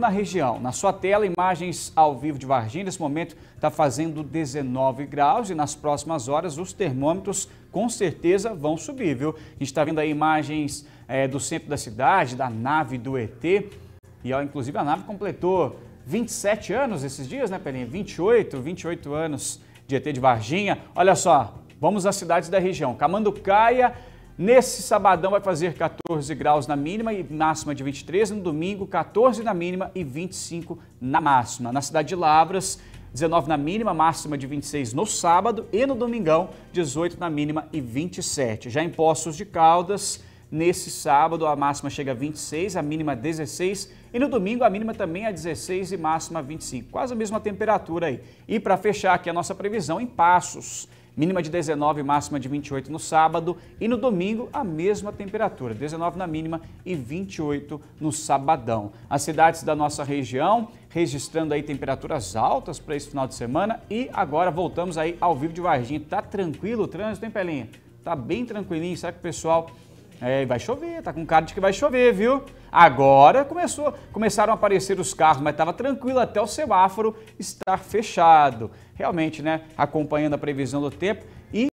na região. Na sua tela, imagens ao vivo de Varginha. Nesse momento está fazendo 19 graus e nas próximas horas os termômetros com certeza vão subir, viu? A gente está vendo aí imagens é, do centro da cidade, da nave do ET. E ó, inclusive a nave completou 27 anos esses dias, né, Pelinha? 28, 28 anos de ET de Varginha. Olha só, vamos às cidades da região. Camanducaia Nesse sabadão vai fazer 14 graus na mínima e máxima de 23. No domingo, 14 na mínima e 25 na máxima. Na cidade de Lavras, 19 na mínima, máxima de 26 no sábado e no domingão, 18 na mínima e 27. Já em Poços de Caldas, nesse sábado a máxima chega a 26, a mínima 16 e no domingo a mínima também a 16 e máxima 25. Quase a mesma temperatura aí. E para fechar aqui a nossa previsão em Passos, mínima de 19, máxima de 28 no sábado e no domingo a mesma temperatura, 19 na mínima e 28 no sabadão. As cidades da nossa região registrando aí temperaturas altas para esse final de semana e agora voltamos aí ao vivo de Varginha. Tá tranquilo o trânsito, hein, Pelinha? Tá bem tranquilinho, será que o pessoal é, vai chover, tá com cara de que vai chover, viu? Agora começou, começaram a aparecer os carros, mas estava tranquilo até o semáforo estar fechado. Realmente, né? Acompanhando a previsão do tempo e